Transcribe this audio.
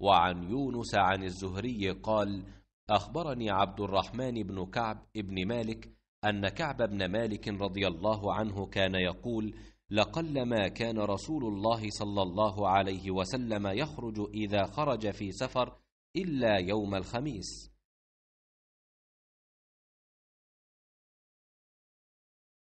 وعن يونس عن الزهري قال أخبرني عبد الرحمن بن كعب ابن مالك أن كعب بن مالك رضي الله عنه كان يقول لقلما كان رسول الله صلى الله عليه وسلم يخرج إذا خرج في سفر إلا يوم الخميس